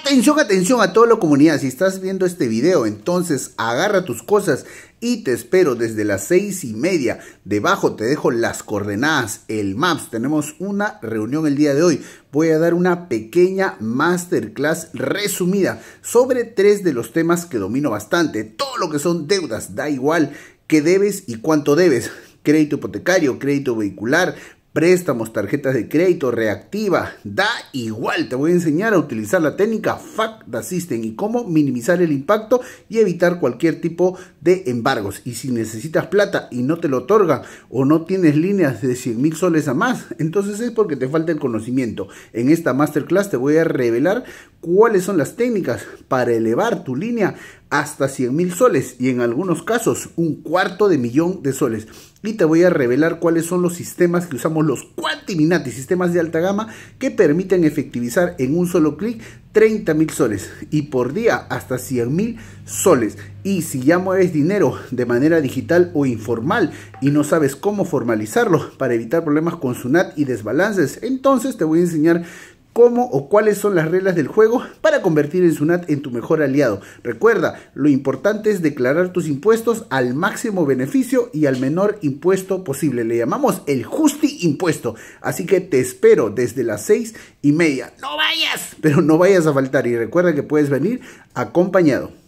Atención, atención a toda la comunidad, si estás viendo este video, entonces agarra tus cosas y te espero desde las seis y media. Debajo te dejo las coordenadas, el Maps. Tenemos una reunión el día de hoy. Voy a dar una pequeña masterclass resumida sobre tres de los temas que domino bastante. Todo lo que son deudas, da igual qué debes y cuánto debes crédito hipotecario, crédito vehicular, préstamos, tarjetas de crédito, reactiva, da igual. Te voy a enseñar a utilizar la técnica FACT Assistant y cómo minimizar el impacto y evitar cualquier tipo de embargos. Y si necesitas plata y no te lo otorga o no tienes líneas de 100 mil soles a más, entonces es porque te falta el conocimiento. En esta masterclass te voy a revelar cuáles son las técnicas para elevar tu línea hasta 100 mil soles y en algunos casos un cuarto de millón de soles. Y te voy a revelar cuáles son los sistemas que usamos, los Quantiminati, sistemas de alta gama que permiten efectivizar en un solo clic 30 mil soles y por día hasta 100 mil soles. Y si ya mueves dinero de manera digital o informal y no sabes cómo formalizarlo para evitar problemas con SUNAT y desbalances, entonces te voy a enseñar cómo o cuáles son las reglas del juego para convertir en SUNAT en tu mejor aliado. Recuerda, lo importante es declarar tus impuestos al máximo beneficio y al menor impuesto posible. Le llamamos el justi impuesto. Así que te espero desde las seis y media. No vayas, pero no vayas a faltar y recuerda que puedes venir acompañado.